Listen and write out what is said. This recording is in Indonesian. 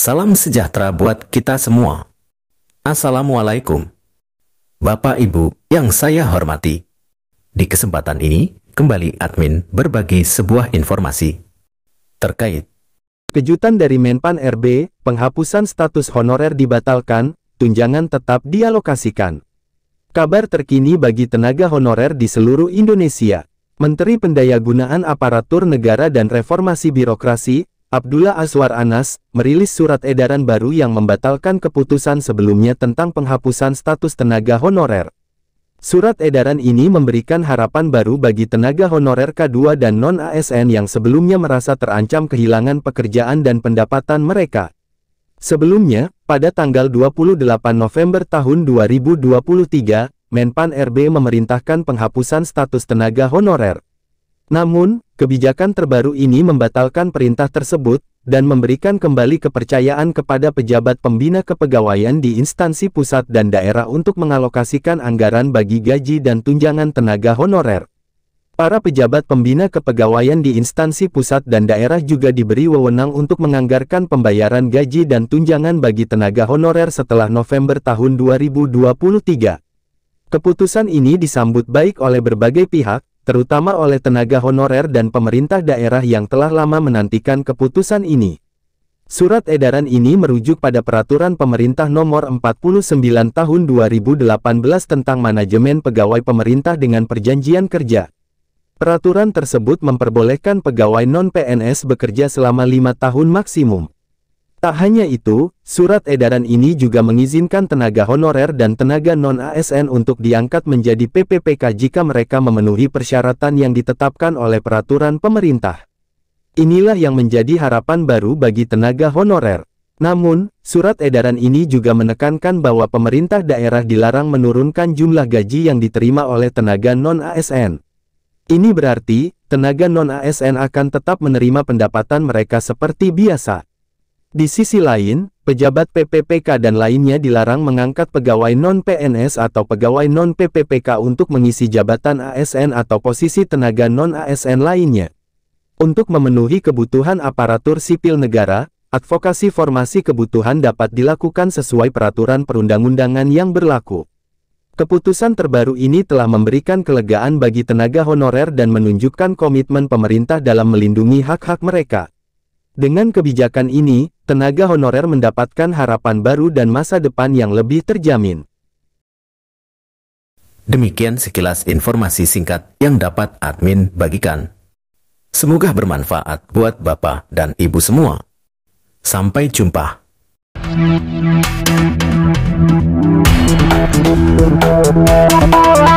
Salam sejahtera buat kita semua. Assalamualaikum. Bapak Ibu yang saya hormati. Di kesempatan ini, kembali admin berbagi sebuah informasi terkait kejutan dari Menpan RB, penghapusan status honorer dibatalkan, tunjangan tetap dialokasikan. Kabar terkini bagi tenaga honorer di seluruh Indonesia. Menteri Pendayagunaan Aparatur Negara dan Reformasi Birokrasi, Abdullah Azwar Anas, merilis surat edaran baru yang membatalkan keputusan sebelumnya tentang penghapusan status tenaga honorer. Surat edaran ini memberikan harapan baru bagi tenaga honorer K2 dan non-ASN yang sebelumnya merasa terancam kehilangan pekerjaan dan pendapatan mereka. Sebelumnya, pada tanggal 28 November tahun 2023, Menpan RB memerintahkan penghapusan status tenaga honorer. Namun, kebijakan terbaru ini membatalkan perintah tersebut, dan memberikan kembali kepercayaan kepada pejabat pembina kepegawaian di instansi pusat dan daerah untuk mengalokasikan anggaran bagi gaji dan tunjangan tenaga honorer. Para pejabat pembina kepegawaian di instansi pusat dan daerah juga diberi wewenang untuk menganggarkan pembayaran gaji dan tunjangan bagi tenaga honorer setelah November tahun 2023. Keputusan ini disambut baik oleh berbagai pihak, terutama oleh tenaga honorer dan pemerintah daerah yang telah lama menantikan keputusan ini. Surat edaran ini merujuk pada Peraturan Pemerintah Nomor 49 Tahun 2018 tentang manajemen pegawai pemerintah dengan perjanjian kerja. Peraturan tersebut memperbolehkan pegawai non-PNS bekerja selama lima tahun maksimum. Tak hanya itu, surat edaran ini juga mengizinkan tenaga honorer dan tenaga non-ASN untuk diangkat menjadi PPPK jika mereka memenuhi persyaratan yang ditetapkan oleh peraturan pemerintah. Inilah yang menjadi harapan baru bagi tenaga honorer. Namun, surat edaran ini juga menekankan bahwa pemerintah daerah dilarang menurunkan jumlah gaji yang diterima oleh tenaga non-ASN. Ini berarti, tenaga non-ASN akan tetap menerima pendapatan mereka seperti biasa. Di sisi lain, pejabat PPPK dan lainnya dilarang mengangkat pegawai non-PNS atau pegawai non-PPPK untuk mengisi jabatan ASN atau posisi tenaga non-ASN lainnya. Untuk memenuhi kebutuhan aparatur sipil negara, advokasi formasi kebutuhan dapat dilakukan sesuai peraturan perundang-undangan yang berlaku. Keputusan terbaru ini telah memberikan kelegaan bagi tenaga honorer dan menunjukkan komitmen pemerintah dalam melindungi hak-hak mereka. Dengan kebijakan ini, tenaga honorer mendapatkan harapan baru dan masa depan yang lebih terjamin. Demikian sekilas informasi singkat yang dapat admin bagikan. Semoga bermanfaat buat Bapak dan Ibu semua. Sampai jumpa. Thank you.